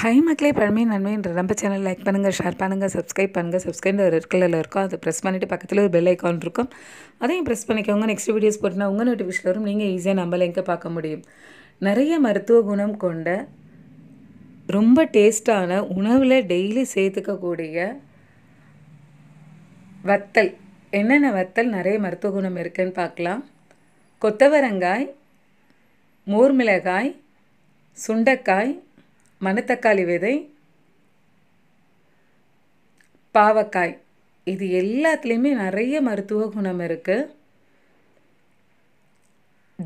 high மக்களே பழமே நன்மைன்ற நம்ம சேனல் லைக் பண்ணுங்கள் ஷேர் பண்ணுங்கள் சப்ஸ்கிரைப் பண்ணுங்கள் சப்ஸ்கிரைப் ரெட் கலரில் இருக்கும் அதை ப்ரெஸ் பண்ணிவிட்டு பக்கத்தில் ஒரு பெல் ஐக்கான் இருக்கும் அதையும் ப்ரெஸ் பண்ணிக்கோங்க நெக்ஸ்ட் வீடியோஸ் போட்டுனா உங்கள் நோட்டிஃபிஷில் வரும் நீங்கள் ஈஸியாக நம்ம லிங்கை பார்க்க முடியும் நிறைய மருத்துவ குணம் கொண்ட ரொம்ப டேஸ்டான உணவில் டெய்லி சேர்த்துக்கக்கூடிய வத்தல் என்னென்ன வத்தல் நிறைய மருத்துவ குணம் இருக்குன்னு பார்க்கலாம் கொத்தவரங்காய் மோர் மிளகாய் சுண்டக்காய் மணத்தக்காளி விதை பாவக்காய் இது எல்லாத்துலேயுமே நிறைய மருத்துவ குணம் இருக்குது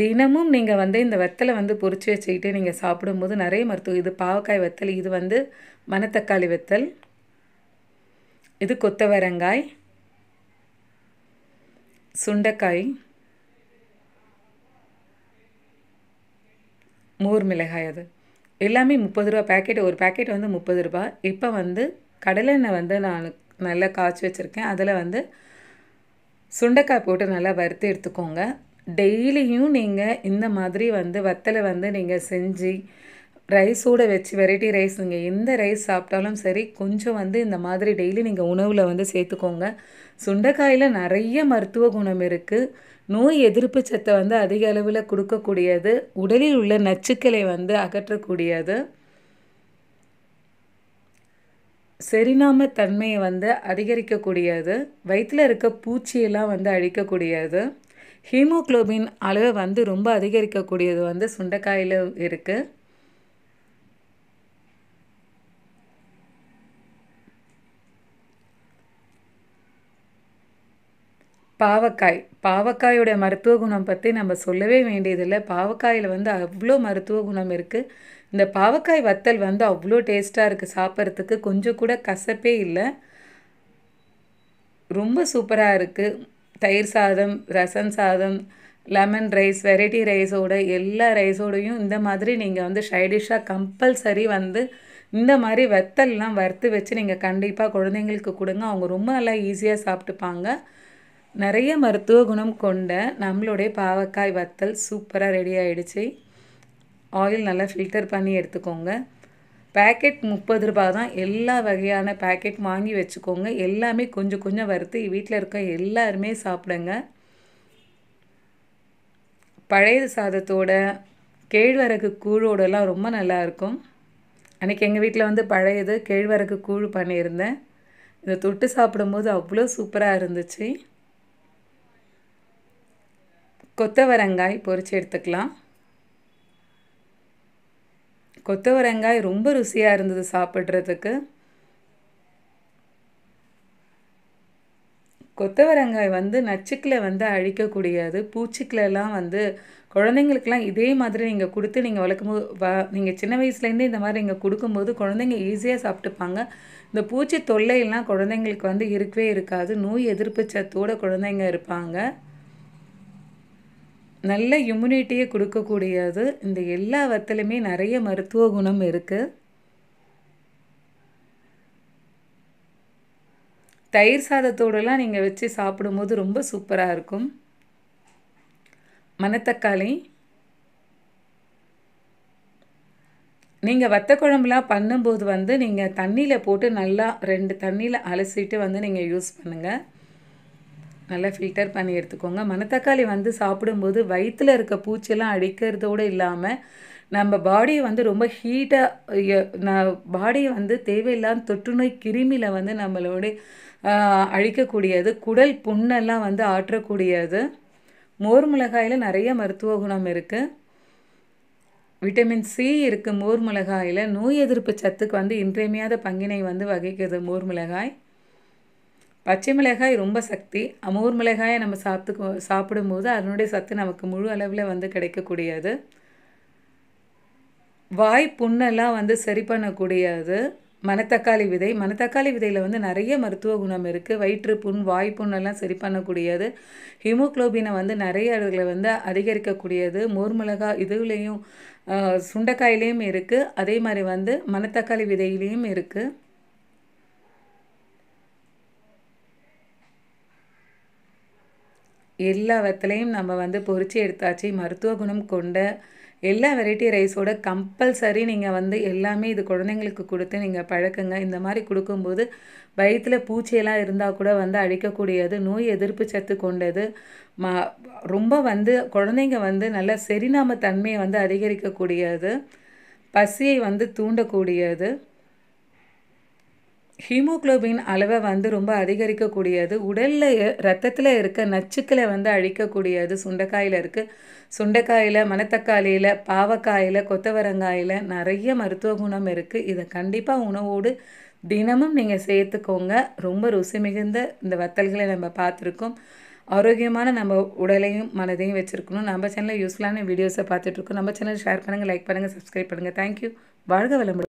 தினமும் நீங்கள் வந்து இந்த வெத்தலை வந்து பொறிச்சு வச்சுக்கிட்டு நீங்கள் சாப்பிடும்போது நிறைய மருத்துவம் இது பாவக்காய் வெத்தல் இது வந்து மணத்தக்காளி வெத்தல் இது கொத்தவரங்காய் சுண்டைக்காய் மோர் மிளகாய் அது எல்லாமே முப்பது ரூபா பேக்கெட் ஒரு பேக்கெட் வந்து முப்பது ரூபா இப்போ வந்து கடலெண்ணெய் வந்து நான் நல்லா காய்ச்சி வச்சுருக்கேன் அதில் வந்து சுண்டைக்காய் போட்டு நல்லா வறுத்து எடுத்துக்கோங்க டெய்லியும் நீங்கள் இந்த மாதிரி வந்து வத்தலை வந்து நீங்கள் செஞ்சு ரைஸோடு வச்சு வெரைட்டி ரைஸ் நீங்கள் எந்த ரைஸ் சாப்பிட்டாலும் சரி கொஞ்சம் வந்து இந்த மாதிரி டெய்லி நீங்கள் உணவில் வந்து சேர்த்துக்கோங்க சுண்டைக்காயில் நிறைய மருத்துவ குணம் இருக்குது நோய் எதிர்ப்பு சத்தை வந்து அதிக அளவில் கொடுக்கக்கூடியது உடலில் உள்ள நச்சுக்களை வந்து அகற்றக்கூடியது செரிநாம தன்மையை வந்து அதிகரிக்கக்கூடியது வயிற்றில் இருக்க பூச்சியெல்லாம் வந்து அழிக்கக்கூடியது ஹீமோக்ளோபின் அளவை வந்து ரொம்ப அதிகரிக்கக்கூடியது வந்து சுண்டைக்காயில் இருக்குது பாவக்காய் பாவக்காயோடைய மருத்துவ குணம் பற்றி நம்ம சொல்லவே வேண்டியதில்லை பாவக்காயில் வந்து அவ்வளோ மருத்துவ குணம் இருக்குது இந்த பாவக்காய் வத்தல் வந்து அவ்வளோ டேஸ்ட்டாக இருக்குது சாப்பிட்றதுக்கு கொஞ்சம் கூட கசப்பே இல்லை ரொம்ப சூப்பராக இருக்குது தயிர் சாதம் ரசம் சாதம் லெமன் ரைஸ் வெரைட்டி ரைஸோட எல்லா ரைஸோடையும் இந்த மாதிரி நீங்கள் வந்து ஷைடிஷாக கம்பல்சரி வந்து இந்த மாதிரி வெத்தல்லாம் வறுத்து வச்சு நீங்கள் கண்டிப்பாக குழந்தைங்களுக்கு கொடுங்க அவங்க ரொம்ப நல்லா ஈஸியாக சாப்பிட்டுப்பாங்க நிறைய மருத்துவ குணம் கொண்ட நம்மளுடைய பாவக்காய் வத்தல் சூப்பராக ரெடி ஆகிடுச்சு ஆயில் நல்லா ஃபில்டர் பண்ணி எடுத்துக்கோங்க பேக்கெட் முப்பது ரூபா தான் எல்லா வகையான பேக்கெட் வாங்கி வச்சுக்கோங்க எல்லாமே கொஞ்சம் கொஞ்சம் வறுத்து வீட்டில் இருக்க எல்லாருமே சாப்பிடுங்க பழைய சாதத்தோட கேழ்வரகு கூழோடலாம் ரொம்ப நல்லாயிருக்கும் அன்றைக்கி எங்கள் வீட்டில் வந்து பழையது கேழ்வரகு கூழ் பண்ணியிருந்தேன் இதை தொட்டு சாப்பிடும்போது அவ்வளோ சூப்பராக இருந்துச்சு கொத்தவரங்காய் பொறிச்சு எடுத்துக்கலாம் கொத்தவரங்காய் ரொம்ப ருசியாக இருந்தது சாப்பிட்றதுக்கு கொத்தவரங்காய் வந்து நச்சுக்களை வந்து அழிக்கக்கூடியது பூச்சிக்கிளெல்லாம் வந்து குழந்தைங்களுக்கெல்லாம் இதே மாதிரி நீங்கள் கொடுத்து நீங்கள் வளர்க்கும்போது வ நீங்கள் சின்ன வயசுலேருந்தே இந்த மாதிரி நீங்கள் கொடுக்கும்போது குழந்தைங்க ஈஸியாக சாப்பிட்டுப்பாங்க இந்த பூச்சி தொல்லையெல்லாம் குழந்தைங்களுக்கு வந்து இருக்கவே இருக்காது நோய் எதிர்ப்பு சத்தோட குழந்தைங்க இருப்பாங்க நல்ல இம்யூனிட்டியை கொடுக்கக்கூடியது இந்த எல்லா வத்தலுமே நிறைய மருத்துவ குணம் இருக்குது தயிர் சாதத்தோடலாம் நீங்கள் வச்சு சாப்பிடும்போது ரொம்ப சூப்பராக இருக்கும் மணத்தக்காளி நீங்கள் வத்த குழம்புலாம் பண்ணும்போது வந்து நீங்கள் தண்ணியில் போட்டு நல்லா ரெண்டு தண்ணியில் அலசிட்டு வந்து நீங்கள் யூஸ் பண்ணுங்கள் நல்லா ஃபில்டர் பண்ணி எடுத்துக்கோங்க மணத்தக்காளி வந்து சாப்பிடும்போது வயிற்றில் இருக்க பூச்செல்லாம் அடிக்கிறதோடு இல்லாமல் நம்ம பாடியை வந்து ரொம்ப ஹீட்டாக நான் பாடியை வந்து தேவையில்லாத தொற்றுநோய் கிருமியில் வந்து நம்மளோட அழிக்கக்கூடியது குடல் புண்ணெல்லாம் வந்து ஆற்றக்கூடியது மோர் மிளகாயில் நிறைய மருத்துவ குணம் இருக்குது விட்டமின் சி இருக்குது மோர் மிளகாயில் நோய் எதிர்ப்பு சத்துக்கு வந்து இன்றியமையாத பங்கினை வந்து வகிக்கிறது மோர் மிளகாய் பச்சை மிளகாய் ரொம்ப சக்தி அமூர் மிளகாயை நம்ம சாப்பிட்டு சாப்பிடும்போது அதனுடைய சத்து நமக்கு முழு அளவில் வந்து கிடைக்கக்கூடியது வாய் புண்ணெல்லாம் வந்து சரி பண்ணக்கூடியது மணத்தக்காளி விதை மணத்தக்காளி விதையில் வந்து நிறைய மருத்துவ குணம் இருக்குது வயிற்று புண் வாய் புண்ணெல்லாம் சரி பண்ணக்கூடியது ஹிமோக்ளோபினை வந்து நிறைய இதில் வந்து அதிகரிக்கக்கூடியது மோர்மிளகா இதுலேயும் சுண்டைக்காயிலையும் இருக்குது அதே மாதிரி வந்து மணத்தக்காளி விதையிலையும் இருக்குது எல்லா நம்ம வந்து பொறிச்சு எடுத்தாச்சு மருத்துவ குணம் கொண்ட எல்லா வெரைட்டி ரைஸோட கம்பல்சரி நீங்கள் வந்து எல்லாமே இது குழந்தைங்களுக்கு கொடுத்து நீங்கள் பழக்குங்க இந்த மாதிரி கொடுக்கும்போது வயிற்றில் பூச்சியெல்லாம் இருந்தால் கூட வந்து அழிக்கக்கூடியது நோய் எதிர்ப்பு சத்து கொண்டது ம ரொம்ப வந்து குழந்தைங்க வந்து நல்ல செரிநாம தன்மையை வந்து அதிகரிக்கக்கூடியது பசியை வந்து தூண்டக்கூடியது ஹீமோக்ளோபின் அளவை வந்து ரொம்ப அதிகரிக்கக்கூடியது உடலில் ரத்தத்தில் இருக்க நச்சுக்களை வந்து அழிக்கக்கூடியது சுண்டைக்காயில் இருக்குது சுண்டைக்காயில் மணத்தக்காளியில் பாவக்காயில் கொத்தவரங்காயில் நிறைய மருத்துவ குணம் இருக்குது இதை கண்டிப்பாக உணவோடு தினமும் நீங்கள் சேர்த்துக்கோங்க ரொம்ப ருசி மிகுந்த இந்த வத்தல்களை நம்ம பார்த்துருக்கோம் ஆரோக்கியமான நம்ம உடலையும் மனதையும் வச்சுருக்கணும் நம்ம சேனலில் யூஸ்ஃபுல்லான வீடியோஸை பார்த்துட்ருக்கோம் நம்ம சேனல் ஷேர் பண்ணுங்கள் லைக் பண்ணுங்கள் சப்ஸ்கிரைப் பண்ணுங்கள் தேங்க்யூ வாழ்க வளமுடன்